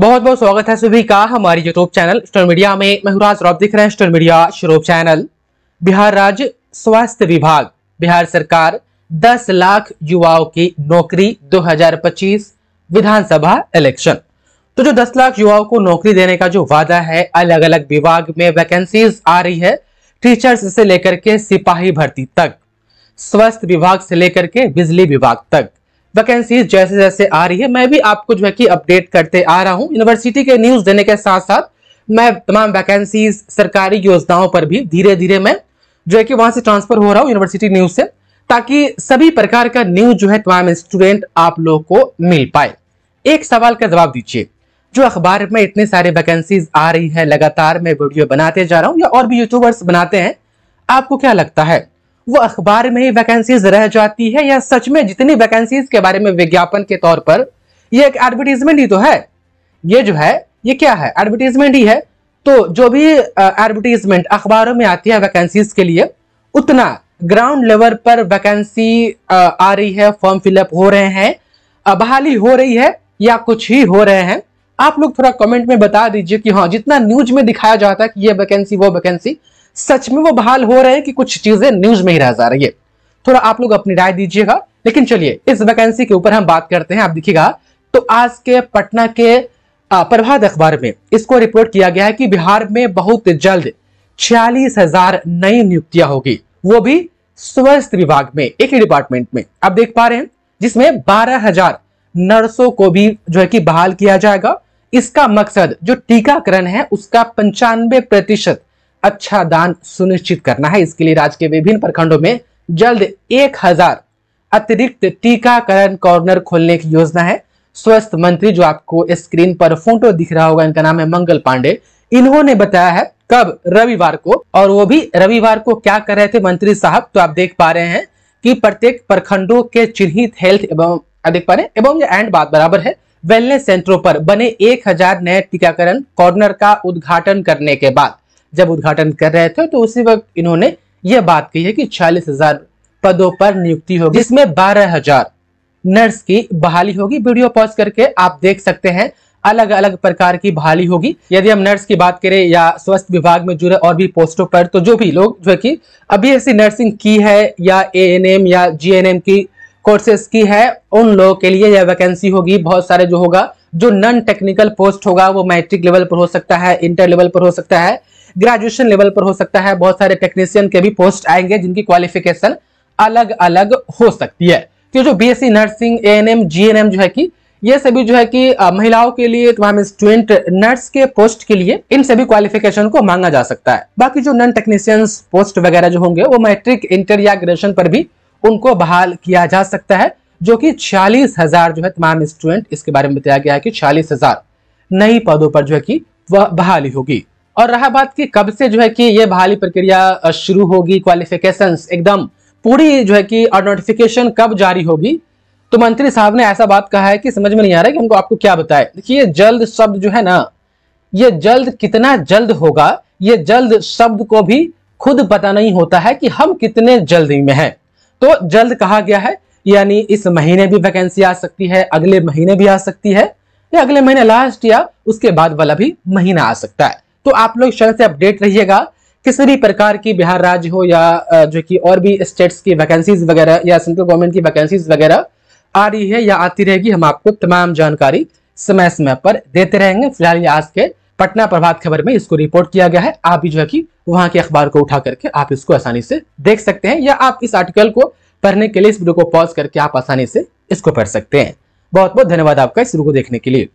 बहुत बहुत स्वागत है सभी का हमारे यूट्यूब चैनल स्टोर मीडिया में महराज रॉब दिख रहे हैं स्टोर मीडिया शुरू चैनल बिहार राज्य स्वास्थ्य विभाग बिहार सरकार 10 लाख युवाओं की नौकरी 2025 विधानसभा इलेक्शन तो जो 10 लाख युवाओं को नौकरी देने का जो वादा है अलग अलग विभाग में वैकेंसीज आ रही है टीचर्स से लेकर के सिपाही भर्ती तक स्वास्थ्य विभाग से लेकर के बिजली विभाग तक वैकेंसीज जैसे जैसे आ रही है मैं भी आपको जो है कि अपडेट करते आ रहा हूँ यूनिवर्सिटी के न्यूज देने के साथ साथ मैं तमाम वैकेंसीज सरकारी योजनाओं पर भी धीरे धीरे मैं जो है कि वहां से ट्रांसफर हो रहा हूँ यूनिवर्सिटी न्यूज से ताकि सभी प्रकार का न्यूज जो है तमाम स्टूडेंट आप लोगों को मिल पाए एक सवाल का जवाब दीजिए जो अखबार में इतने सारे वैकेंसीज आ रही हैं लगातार मैं वीडियो बनाते जा रहा हूँ या और भी यूट्यूबर्स बनाते हैं आपको क्या लगता है वो अखबार में ही वैकेंसीज रह जाती है या सच में जितनी वैकेंसीज के बारे में विज्ञापन के तौर पर ये एक एडवर्टीजमेंट ही तो है ये जो है ये क्या है एडवर्टीजमेंट ही है तो जो भी एडवर्टीजमेंट अखबारों में आती है वैकेंसीज के लिए उतना ग्राउंड लेवल पर वैकेंसी आ रही है फॉर्म फिलअप हो रहे हैं बहाली हो रही है या कुछ ही हो रहे हैं आप लोग थोड़ा कमेंट में बता दीजिए कि हाँ जितना न्यूज में दिखाया जाता है कि ये वैकेंसी वो वैकेंसी सच में वो बहाल हो रहे हैं कि कुछ चीजें न्यूज में ही रह जा रही है थोड़ा आप लोग अपनी राय दीजिएगा लेकिन चलिए इस वैकेंसी के ऊपर हम बात करते हैं आप देखिएगा तो आज के पटना के प्रभात अखबार में इसको रिपोर्ट किया गया है कि बिहार में बहुत जल्द छियालीस हजार नई नियुक्तियां होगी वो भी स्वास्थ्य विभाग में एक ही डिपार्टमेंट में आप देख पा रहे हैं जिसमें बारह हजार नर्सों को भी जो है कि बहाल किया जाएगा इसका मकसद जो टीकाकरण है उसका पंचानवे प्रतिशत अच्छा दान सुनिश्चित करना है इसके लिए राज्य के विभिन्न प्रखंडों में जल्द एक हजार अतिरिक्त टीकाकरण कॉर्नर खोलने की योजना है स्वास्थ्य मंत्री जो आपको स्क्रीन पर फोटो दिख रहा होगा इनका नाम है मंगल पांडे इन्होंने बताया है कब रविवार को और वो भी रविवार को क्या कर रहे थे मंत्री साहब तो आप देख पा रहे हैं कि प्रत्येक प्रखंडों के चिन्हित हेल्थ एवं देख पा रहे हैं एवं एंड बात बराबर है वेलनेस सेंटरों पर बने 1000 नए टीकाकरण कॉर्नर का उद्घाटन करने के बाद जब उद्घाटन कर रहे थे तो उसी वक्त इन्होंने यह बात कही है कि छियालीस हजार पदों पर नियुक्ति होगी जिसमें बारह हजार नर्स की बहाली होगी वीडियो पॉज करके आप देख सकते हैं अलग अलग प्रकार की बहाली होगी यदि हम नर्स की बात करें या स्वास्थ्य विभाग में जुड़े और भी पोस्टों पर तो जो भी लोग जो है कि अभी ऐसी नर्सिंग की है या एएनएम या जीएनएम की कोर्सेस की है उन लोगों के लिए यह वैकेंसी होगी बहुत सारे जो होगा जो नॉन टेक्निकल पोस्ट होगा वो मैट्रिक लेवल पर हो सकता है इंटर लेवल पर हो सकता है ग्रेजुएशन लेवल पर हो सकता है बहुत सारे टेक्नीशियन के भी पोस्ट आएंगे जिनकी क्वालिफिकेशन अलग अलग हो सकती है तो जो बीएससी नर्सिंग एन एम जो है कि ये सभी जो है कि महिलाओं के लिए हमें स्टूडेंट नर्स के पोस्ट के लिए इन सभी क्वालिफिकेशन को मांगा जा सकता है बाकी जो नॉन टेक्नीशियंस पोस्ट वगैरह जो होंगे वो मैट्रिक इंटर या ग्रेजुएशन पर भी उनको बहाल किया जा सकता है जो कि छियालीस हजार जो है तमाम स्टूडेंट इसके बारे में बताया गया है कि छियालीस हजार नई पदों पर जो है कि वह बहाली होगी और रहा बात की कब से जो है कि यह बहाली प्रक्रिया शुरू होगी क्वालिफिकेशन एकदम पूरी जो है कि और नोटिफिकेशन कब जारी होगी तो मंत्री साहब ने ऐसा बात कहा है कि समझ में नहीं आ रहा है कि हमको आपको क्या बताए देखिए जल्द शब्द जो है ना ये जल्द कितना जल्द होगा ये जल्द शब्द को भी खुद पता नहीं होता है कि हम कितने जल्दी में हैं तो जल्द कहा गया है यानी इस महीने भी वैकेंसी आ सकती है अगले महीने भी आ सकती है या अगले महीने लास्ट या उसके बाद वाला भी महीना आ सकता है तो आप लोग शर्त से अपडेट रहिएगा किसी भी प्रकार की बिहार राज्य हो या जो कि और भी स्टेट्स की वैकेंसीज वगैरह या सेंट्रल गवर्नमेंट की वैकेंसीज वगैरह आ रही है या आती रहेगी हम आपको तमाम जानकारी समय समय पर देते रहेंगे फिलहाल ये आज के पटना प्रभात खबर में इसको रिपोर्ट किया गया है आप भी जो है कि वहां के अखबार को उठा करके आप इसको आसानी से देख सकते हैं या आप इस आर्टिकल को पढ़ने के लिए इस वीडियो को पॉज करके आप आसानी से इसको पढ़ सकते हैं बहुत बहुत धन्यवाद आपका इस वीडियो को देखने के लिए